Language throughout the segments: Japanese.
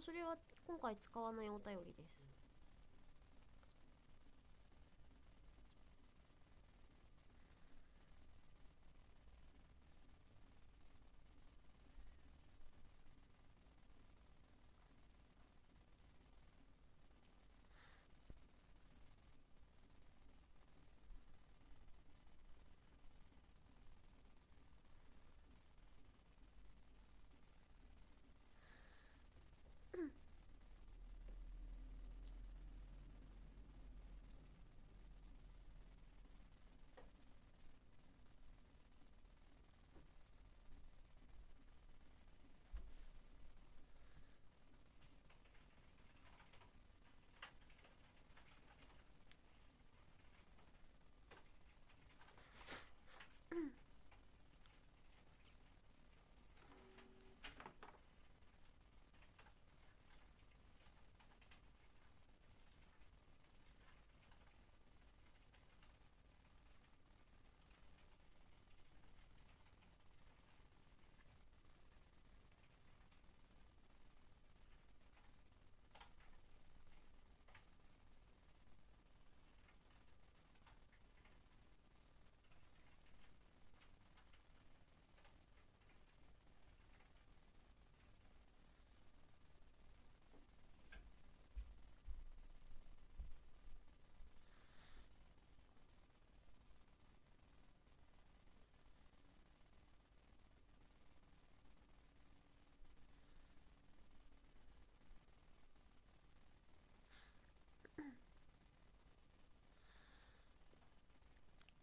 それは今回使わないお便りです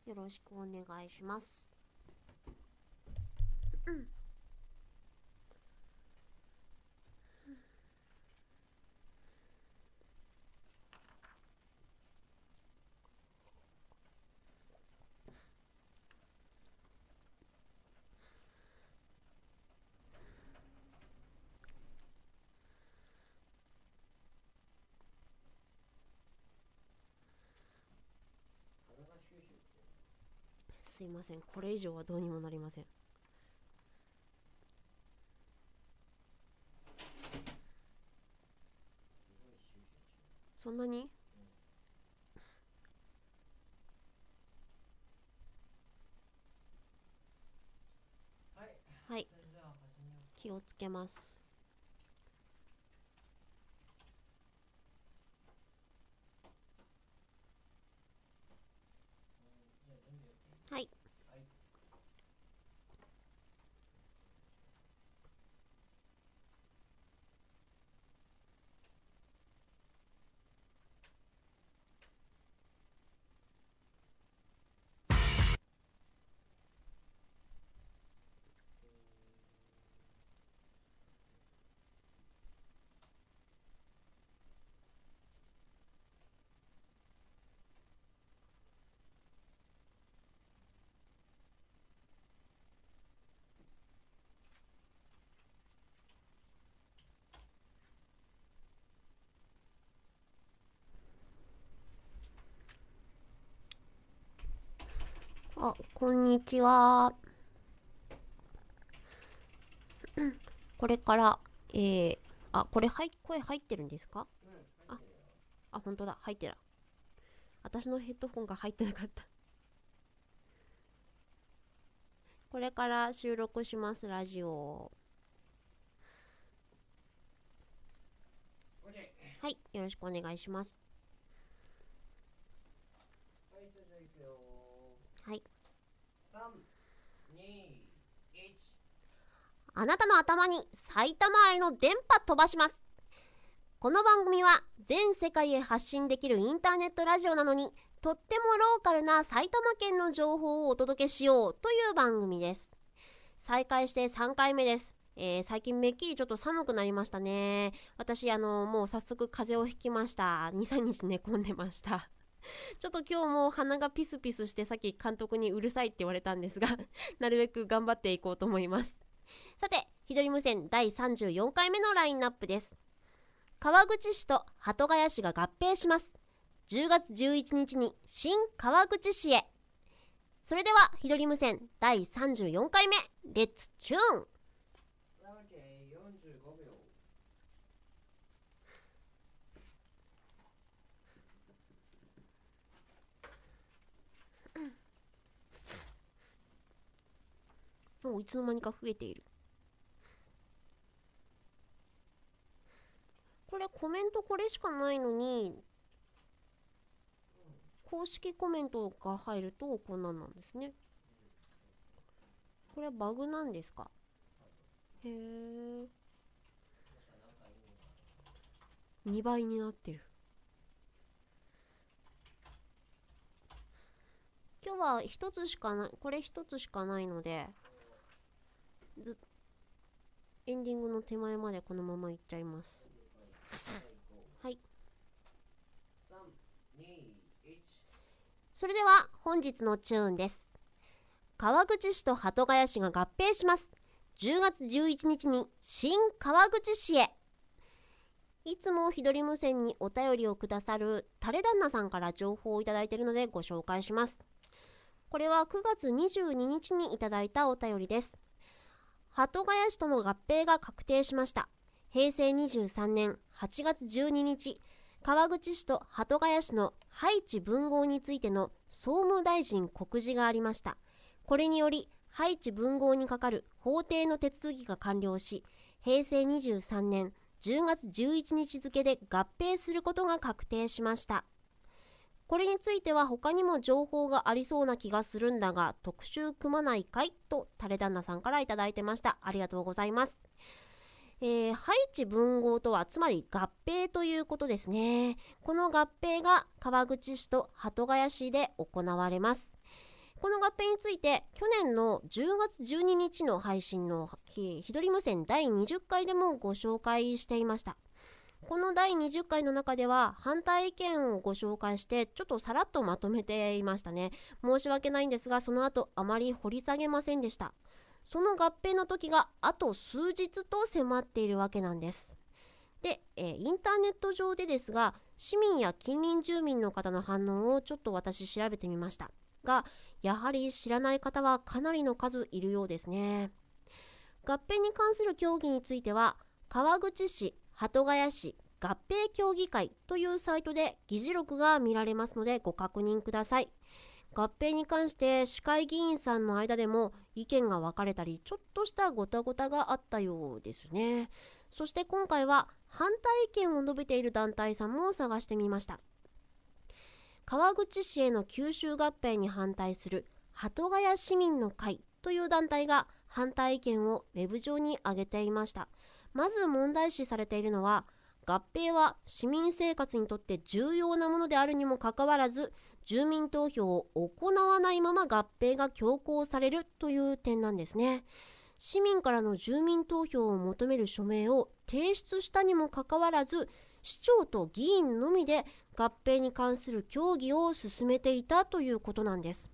よろしくお願いします。うんすいませんこれ以上はどうにもなりませんそんなに、はい、はい、気をつけますこんにちは。これから、えー、あ、これ、はい、声入ってるんですか、あ、あ、本当だ、入ってた。私のヘッドホンが入ってなかった これから収録します、ラジオ。はい、よろしくお願いします。はい。あなたの頭に埼玉への電波飛ばします。この番組は全世界へ発信できるインターネットラジオなのに、とってもローカルな埼玉県の情報をお届けしようという番組です。再開して3回目です。えー、最近めっきりちょっと寒くなりましたね。私、あの、もう早速風邪をひきました。2、3日寝込んでました。ちょっと今日も鼻がピスピスしてさっき監督にうるさいって言われたんですが なるべく頑張っていこうと思います。さて、ひどり無線第34回目のラインナップです。川口市と鳩ヶ谷市が合併します。10月11日に新川口市へ。それでは、ひどり無線第34回目、レッツチューンもういつの間にか増えているこれコメントこれしかないのに公式コメントが入るとこんなんなんですねこれバグなんですかへえ2倍になってる今日は一つしかないこれ一つしかないのでずエンディングの手前までこのまま行っちゃいます。はい。それでは本日のチューンです。川口市と鳩ヶ谷市が合併します。10月11日に新川口市へ。いつも左無線にお便りをくださるタレ旦那さんから情報をいただいているのでご紹介します。これは9月22日にいただいたお便りです。鳩ヶ谷市との合併が確定しました。平成23年8月12日、川口市と鳩ヶ谷市の配置文豪についての総務大臣告示がありました。これにより、配置文豪に係る法廷の手続きが完了し、平成23年10月11日付で合併することが確定しました。これについては他にも情報がありそうな気がするんだが、特集組まないかいと、タレ旦那さんからいただいてました。ありがとうございます。えー、配置文豪とは、つまり合併ということですね。この合併が川口市と鳩ヶ谷市で行われます。この合併について、去年の10月12日の配信の日取り無線第20回でもご紹介していました。この第20回の中では反対意見をご紹介してちょっとさらっとまとめていましたね申し訳ないんですがその後あまり掘り下げませんでしたその合併の時があと数日と迫っているわけなんですで、えー、インターネット上でですが市民や近隣住民の方の反応をちょっと私調べてみましたがやはり知らない方はかなりの数いるようですね合併に関する協議については川口市鳩ヶ谷市合併協議会というサイトで議事録が見られますのでご確認ください合併に関して市会議員さんの間でも意見が分かれたりちょっとしたごたごたがあったようですねそして今回は反対意見を述べている団体さんも探してみました川口市への吸収合併に反対する鳩ヶ谷市民の会という団体が反対意見をウェブ上に上げていましたまず問題視されているのは合併は市民生活にとって重要なものであるにもかかわらず住民投票を行わないまま合併が強行されるという点なんですね市民からの住民投票を求める署名を提出したにもかかわらず市長と議員のみで合併に関する協議を進めていたということなんです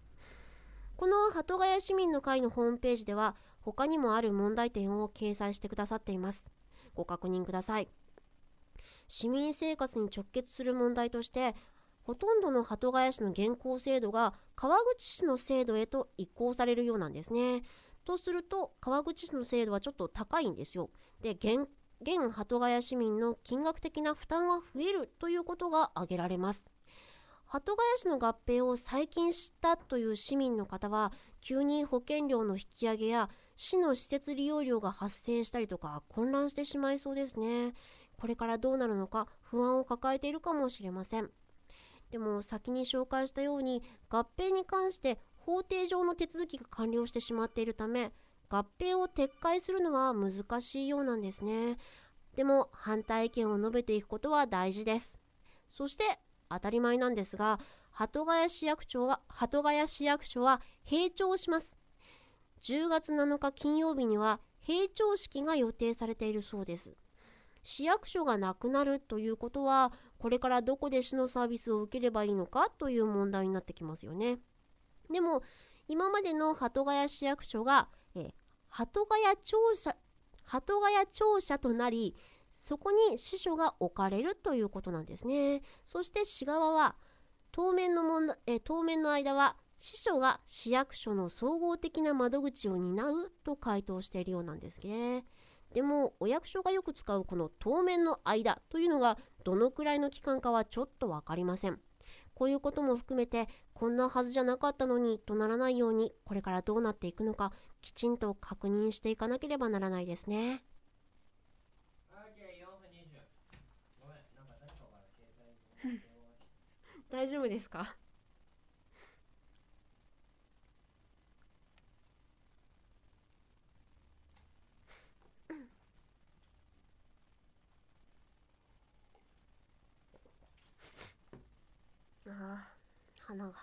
この鳩ヶ谷市民の会のホームページでは他にもある問題点を掲載してくださっていますご確認ください市民生活に直結する問題としてほとんどの鳩ヶ谷市の現行制度が川口市の制度へと移行されるようなんですねとすると川口市の制度はちょっと高いんですよで現鳩ヶ谷市民の金額的な負担は増えるということが挙げられます鳩ヶ谷市の合併を最近知ったという市民の方は急に保険料の引き上げや市の施設利用料が発生したりとか混乱してしまいそうですねこれからどうなるのか不安を抱えているかもしれませんでも先に紹介したように合併に関して法定上の手続きが完了してしまっているため合併を撤回するのは難しいようなんですねでも反対意見を述べていくことは大事ですそして当たり前なんですが鳩ヶ谷市役所は鳩ヶ谷市役所は閉庁します10月7日金曜日には閉庁式が予定されているそうです市役所がなくなるということはこれからどこで市のサービスを受ければいいのかという問題になってきますよねでも今までの鳩ヶ谷市役所が、え鳩ヶ谷庁舎鳩ヶ谷庁舎となりそこに司書が置かれるということなんですねそして市側は当面の問題え当面の間は司書が市役所の総合的な窓口を担うと回答しているようなんですねでもお役所がよく使うこの当面の間というのがどのくらいの期間かはちょっと分かりませんこういうことも含めてこんなはずじゃなかったのにとならないようにこれからどうなっていくのかきちんと確認していかなければならないですね。大丈夫ですかああ花が。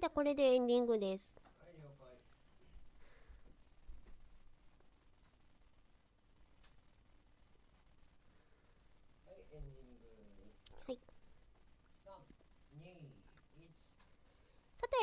でこれでエンディングです。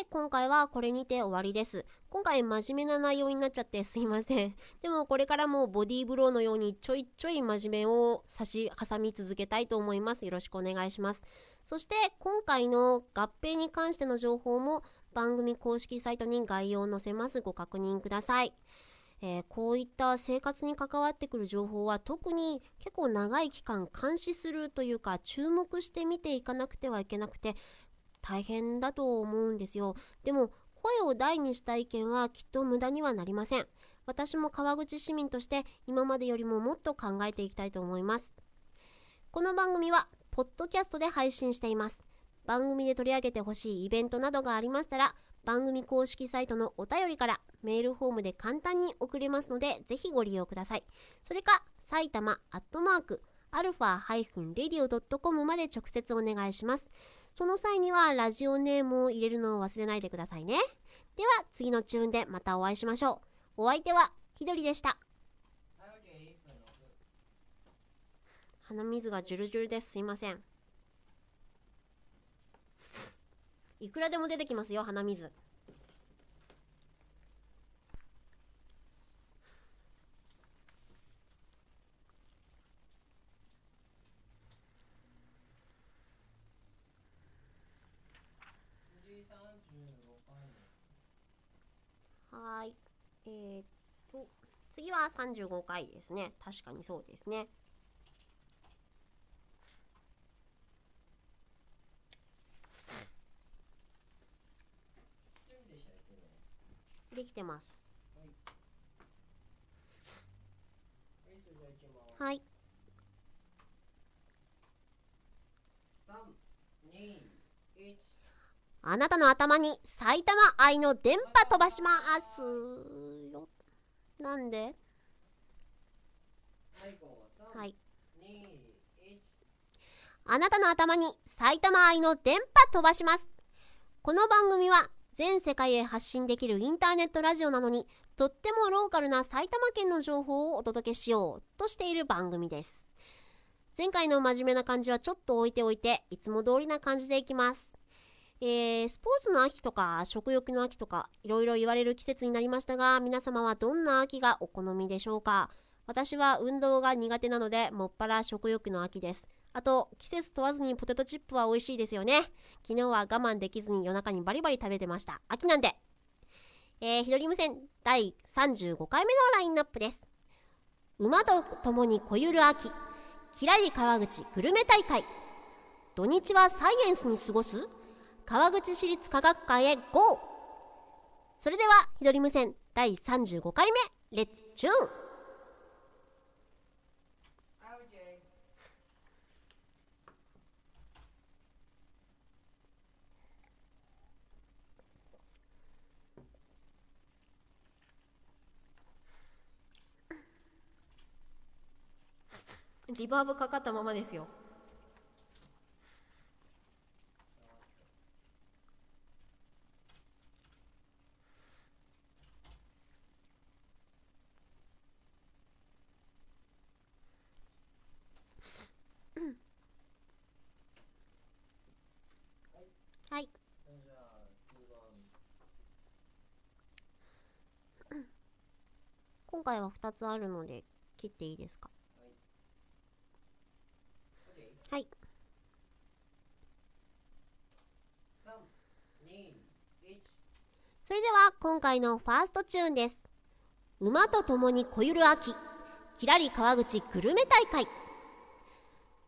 今回はこれにて終わりです。今回真面目な内容になっちゃってすいません。でもこれからもボディーブローのようにちょいちょい真面目を差し挟み続けたいと思います。よろしくお願いします。そして今回の合併に関しての情報も番組公式サイトに概要を載せます。ご確認ください。えー、こういった生活に関わってくる情報は特に結構長い期間監視するというか注目して見ていかなくてはいけなくて、大変だと思うんですよ。でも声を大にした意見はきっと無駄にはなりません。私も川口市民として今までよりももっと考えていきたいと思います。この番組は、ポッドキャストで配信しています。番組で取り上げてほしいイベントなどがありましたら、番組公式サイトのお便りからメールフォームで簡単に送れますので、ぜひご利用ください。それか、埼玉アットマーク、アルファ -radio.com まで直接お願いします。その際にはラジオネームを入れるのを忘れないでくださいね。では次のチューンでまたお会いしましょう。お相手はひどりでした。鼻水がジュルジュルです。すいません。いくらでも出てきますよ、鼻水。はい。えー、っと、次は35回ですね。確かにそうですね。できてます。はい。3、2、1。あなたの頭に埼玉愛の電波飛ばしますよ。なんではい。あなたの頭に埼玉愛の電波飛ばします。この番組は全世界へ発信できるインターネットラジオなのに、とってもローカルな埼玉県の情報をお届けしようとしている番組です。前回の真面目な感じはちょっと置いておいて、いつも通りな感じでいきます。えー、スポーツの秋とか食欲の秋とかいろいろ言われる季節になりましたが皆様はどんな秋がお好みでしょうか私は運動が苦手なのでもっぱら食欲の秋ですあと季節問わずにポテトチップは美味しいですよね昨日は我慢できずに夜中にバリバリ食べてました秋なんでえー、ひどり無線第35回目のラインナップです馬と共にこゆる秋きらり川口グルメ大会土日はサイエンスに過ごす川口市立科学館へ GO! それでは、ひどり無線第35回目、レッツチューンリバーブかかったままですよ。回は2つあるので切っていいですかはい。それでは今回のファーストチューンです。馬と共に小ゆる秋、きらり川口グルメ大会。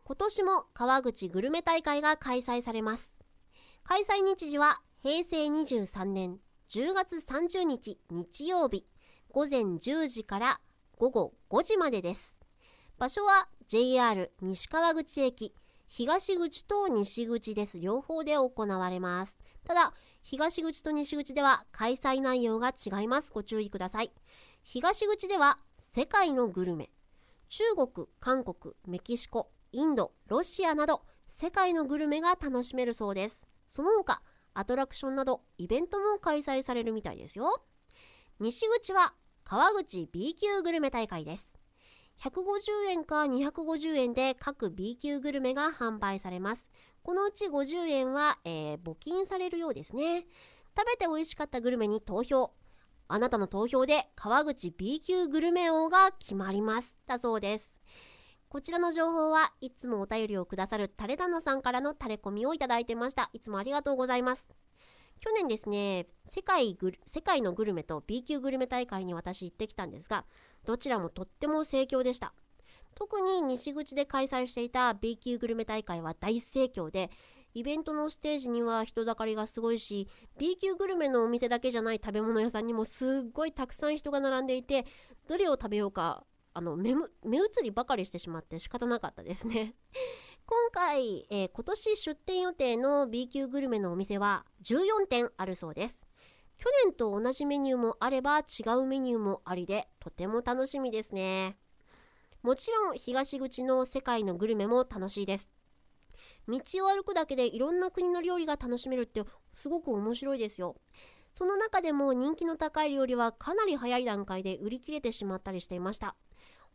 今年も川口グルメ大会が開催されます。開催日時は平成23年10月30日日曜日。午前10時から午後5時までです。場所は JR 西川口駅、東口と西口です。両方で行われます。ただ、東口と西口では開催内容が違います。ご注意ください。東口では世界のグルメ、中国、韓国、メキシコ、インド、ロシアなど世界のグルメが楽しめるそうです。その他、アトラクションなどイベントも開催されるみたいですよ。西口は川口 B 級グルメ大会です。150円か250円で各 B 級グルメが販売されます。このうち50円は、えー、募金されるようですね。食べて美味しかったグルメに投票。あなたの投票で川口 B 級グルメ王が決まります。だそうです。こちらの情報はいつもお便りをくださるタレ旦那さんからのタレコミをいただいてました。いつもありがとうございます。去年ですね、世界世界のグルメと B 級グルメ大会に私行ってきたんですがどちらもとっても盛況でした特に西口で開催していた B 級グルメ大会は大盛況でイベントのステージには人だかりがすごいし B 級グルメのお店だけじゃない食べ物屋さんにもすっごいたくさん人が並んでいてどれを食べようかあの目移りばかりしてしまって仕方なかったですね 今回、えー、今年出店予定の B 級グルメのお店は14店あるそうです去年と同じメニューもあれば違うメニューもありでとても楽しみですねもちろん東口の世界のグルメも楽しいです道を歩くだけでいろんな国の料理が楽しめるってすごく面白いですよその中でも人気の高い料理はかなり早い段階で売り切れてしまったりしていました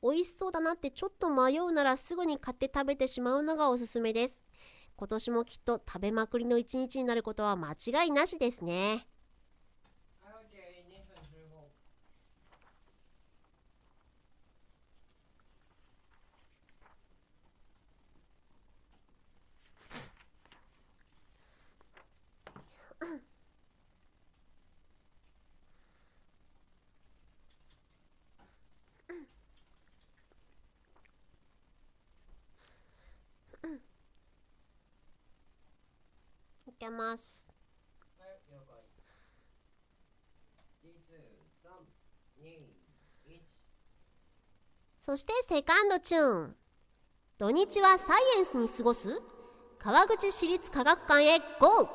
美味しそうだなってちょっと迷うならすぐに買って食べてしまうのがおすすめです今年もきっと食べまくりの一日になることは間違いなしですねけます。はい、了解。そしてセカンドチューン。土日はサイエンスに過ごす川口市立科学館へ GO!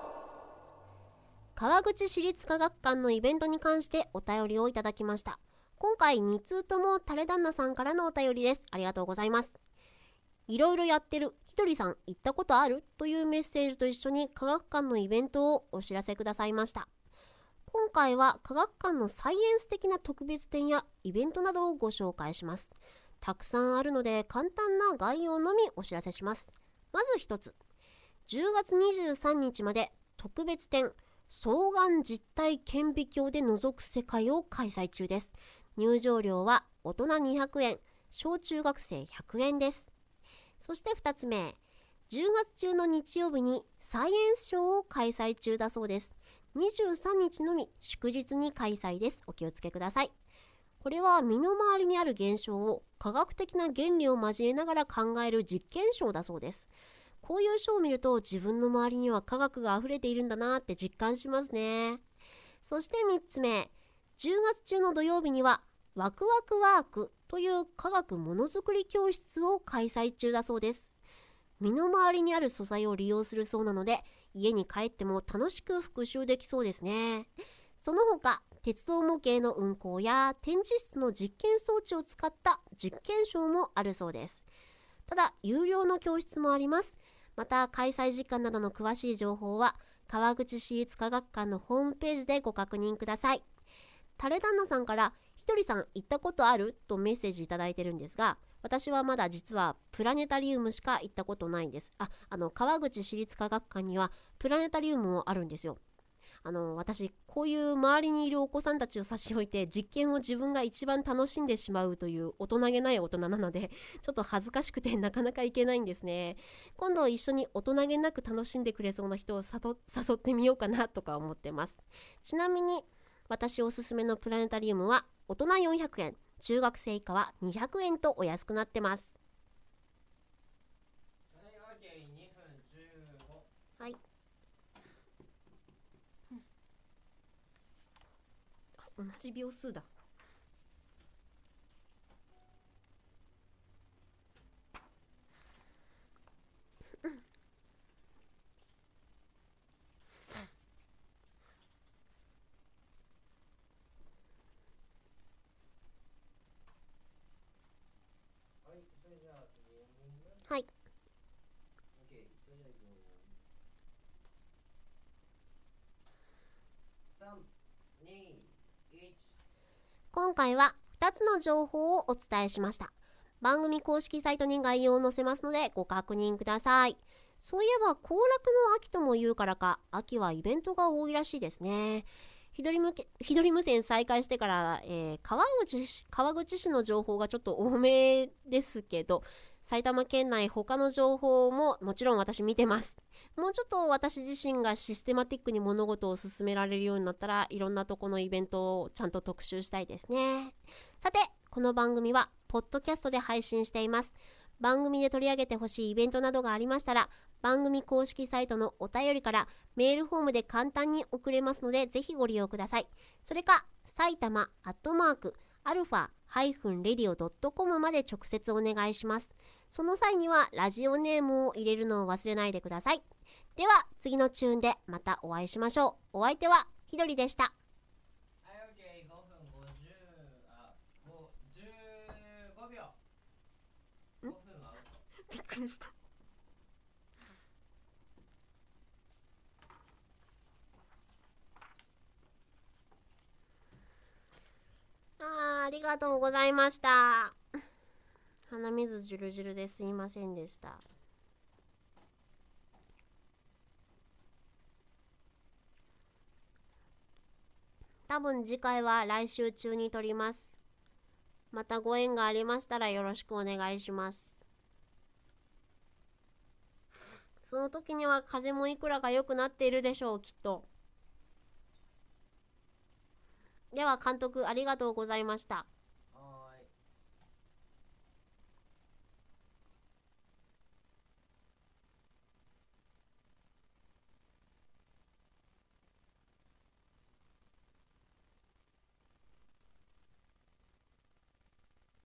川口市立科学館のイベントに関してお便りをいただきました。今回2通ともタれ旦那さんからのお便りです。ありがとうございます。いろいろやってるひとりさん行ったことあるというメッセージと一緒に科学館のイベントをお知らせくださいました今回は科学館のサイエンス的な特別展やイベントなどをご紹介しますたくさんあるので簡単な概要のみお知らせしますまず一つ10月23日まで特別展双眼実体顕微鏡で覗く世界を開催中です入場料は大人200円小中学生100円ですそして2つ目、10月中の日曜日にサイエンスショーを開催中だそうです。23日のみ祝日に開催です。お気をつけください。これは身の回りにある現象を科学的な原理を交えながら考える実験ショーだそうです。こういうショーを見ると自分の周りには科学が溢れているんだなって実感しますね。そして3つ目、10月中の土曜日にはワクワクワークという科学ものづくり教室を開催中だそうです。身の回りにある素材を利用するそうなので、家に帰っても楽しく復習できそうですね。その他、鉄道模型の運行や展示室の実験装置を使った実験ショーもあるそうです。ただ、有料の教室もあります。また、開催時間などの詳しい情報は、川口市立科学館のホームページでご確認ください。タレ旦那さんから、とりさん行ったことあるとメッセージ頂いてるんですが私はまだ実はプラネタリウムしか行ったことないんですああの川口市立科学館にはプラネタリウムもあるんですよあの私こういう周りにいるお子さんたちを差し置いて実験を自分が一番楽しんでしまうという大人げない大人なので ちょっと恥ずかしくてなかなか行けないんですね今度一緒に大人げなく楽しんでくれそうな人を誘ってみようかなとか思ってますちなみに私おすすめのプラネタリウムは大人400円、中学生以下は200円とお安くなってます。はい。同じ秒数だ。今回は2つの情報をお伝えしました。番組公式サイトに概要を載せますのでご確認ください。そういえば行楽の秋とも言うからか、秋はイベントが多いらしいですね。日取り無線再開してから、えー、川口市、川口市の情報がちょっと多めですけど、埼玉県内他の情報ももちろん私見てます。もうちょっと私自身がシステマティックに物事を進められるようになったらいろんなとこのイベントをちゃんと特集したいですね。さて、この番組はポッドキャストで配信しています。番組で取り上げてほしいイベントなどがありましたら、番組公式サイトのお便りからメールフォームで簡単に送れますので、ぜひご利用ください。それか、埼玉アットマークアルファ r a d i o c o m まで直接お願いします。その際にはラジオネームを入れるのを忘れないでください。では次のチューンでまたお会いしましょう。お相手はひどりでした。びっくりした。あありがとうございました。鼻水じゅるじゅるですいませんでした。多分次回は来週中に撮ります。またご縁がありましたらよろしくお願いします。その時には風もいくらか良くなっているでしょう、きっと。では監督ありがとうございました。